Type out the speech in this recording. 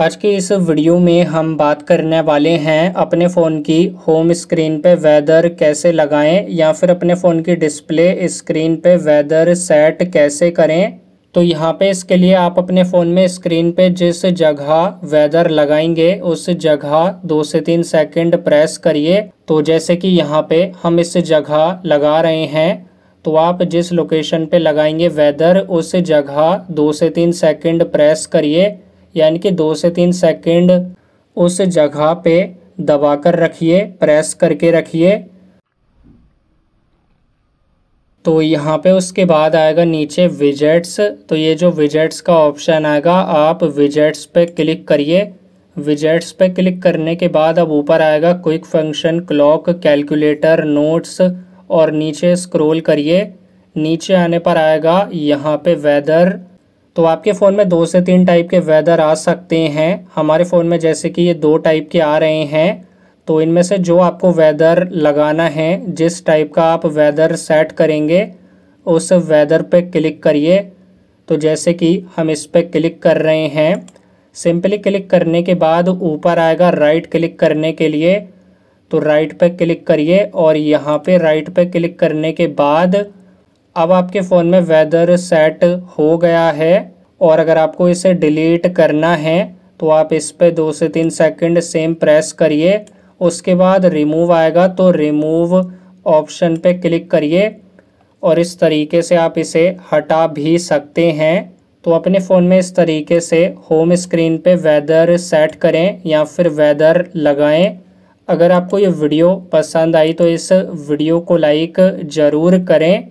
आज के इस वीडियो में हम बात करने वाले हैं अपने फ़ोन की होम स्क्रीन पे वेदर कैसे लगाएं या फिर अपने फ़ोन की डिस्प्ले स्क्रीन पे वेदर सेट कैसे करें तो यहाँ पे इसके लिए आप अपने फ़ोन में स्क्रीन पे जिस जगह वेदर लगाएंगे उस जगह दो से तीन सेकंड प्रेस करिए तो जैसे कि यहाँ पे हम इस जगह लगा रहे हैं तो आप जिस लोकेशन पे लगाएंगे वेदर उस जगह दो से तीन सेकंड प्रेस करिए यानी कि दो से तीन सेकंड उस जगह पे दबाकर रखिए प्रेस करके रखिए तो यहाँ पे उसके बाद आएगा नीचे विजेट्स तो ये जो विजेट्स का ऑप्शन आएगा आप विजेट्स पे क्लिक करिए विजेट्स पे क्लिक करने के बाद अब ऊपर आएगा quick function clock calculator notes और नीचे स्क्रॉल करिए नीचे आने पर आएगा यहाँ पे वेदर तो आपके फ़ोन में दो से तीन टाइप के वेदर आ सकते हैं हमारे फ़ोन में जैसे कि ये दो टाइप के आ रहे हैं तो इनमें से जो आपको वेदर लगाना है जिस टाइप का आप वेदर सेट करेंगे उस वेदर पे क्लिक करिए तो जैसे कि हम इस पर क्लिक कर रहे हैं सिंपली क्लिक करने के बाद ऊपर आएगा राइट क्लिक करने के लिए तो राइट पे क्लिक करिए और यहाँ पे राइट पे क्लिक करने के बाद अब आपके फ़ोन में वेदर सेट हो गया है और अगर आपको इसे डिलीट करना है तो आप इस पर दो से तीन सेकंड सेम प्रेस करिए उसके बाद रिमूव आएगा तो रिमूव ऑप्शन पे क्लिक करिए और इस तरीके से आप इसे हटा भी सकते हैं तो अपने फ़ोन में इस तरीके से होम स्क्रीन पे वेदर सेट करें या फिर वेदर लगाएं अगर आपको ये वीडियो पसंद आई तो इस वीडियो को लाइक ज़रूर करें